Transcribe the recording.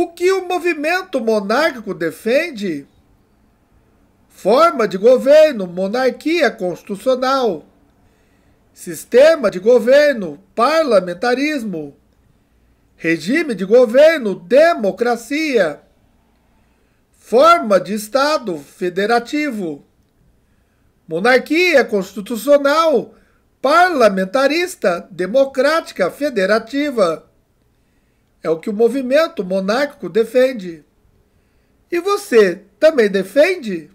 O que o movimento monárquico defende? Forma de governo, monarquia constitucional, sistema de governo, parlamentarismo, regime de governo, democracia, forma de Estado federativo, monarquia constitucional, parlamentarista, democrática, federativa é o que o movimento monárquico defende. E você também defende?